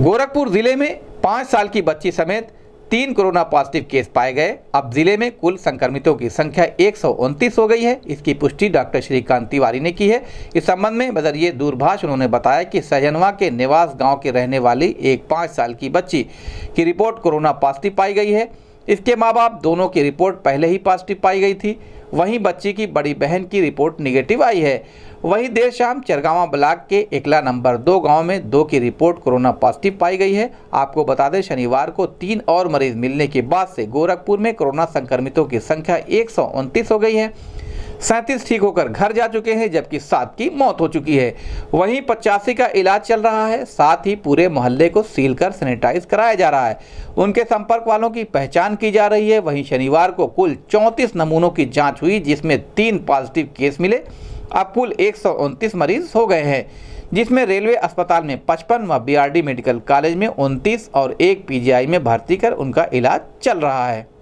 गोरखपुर जिले में पाँच साल की बच्ची समेत तीन कोरोना पॉजिटिव केस पाए गए अब जिले में कुल संक्रमितों की संख्या एक हो गई है इसकी पुष्टि डॉक्टर श्रीकांत तिवारी ने की है इस संबंध में बजरिए दूरभाष उन्होंने बताया कि सहजनवा के निवास गांव के रहने वाली एक पाँच साल की बच्ची की रिपोर्ट कोरोना पॉजिटिव पाई गई है इसके माँ बाप दोनों की रिपोर्ट पहले ही पॉजिटिव पाई गई थी वहीं बच्ची की बड़ी बहन की रिपोर्ट निगेटिव आई है वहीं देर शाम चरगावा ब्लॉक के एकला नंबर दो गांव में दो की रिपोर्ट कोरोना पॉजिटिव पाई गई है आपको बता दें शनिवार को तीन और मरीज मिलने के बाद से गोरखपुर में कोरोना संक्रमितों की संख्या एक हो गई है सैंतीस ठीक होकर घर जा चुके हैं जबकि सात की मौत हो चुकी है वहीं पचासी का इलाज चल रहा है साथ ही पूरे मोहल्ले को सील कर सैनिटाइज कराया जा रहा है उनके संपर्क वालों की पहचान की जा रही है वहीं शनिवार को कुल चौंतीस नमूनों की जाँच हुई जिसमें तीन पॉजिटिव केस मिले अब कुल एक मरीज हो गए हैं जिसमें रेलवे अस्पताल में पचपन व बीआरडी मेडिकल कॉलेज में उनतीस और एक पीजीआई में भर्ती कर उनका इलाज चल रहा है